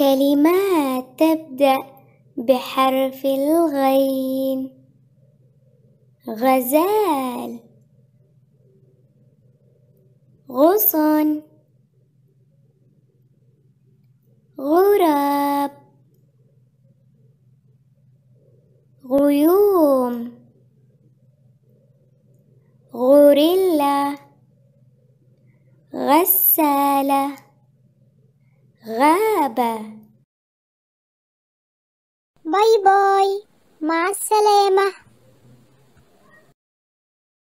كلمات تبدأ بحرف الغين غزال غصن غراب غيوم غوريلا غساله غابة باي باي مع السلامة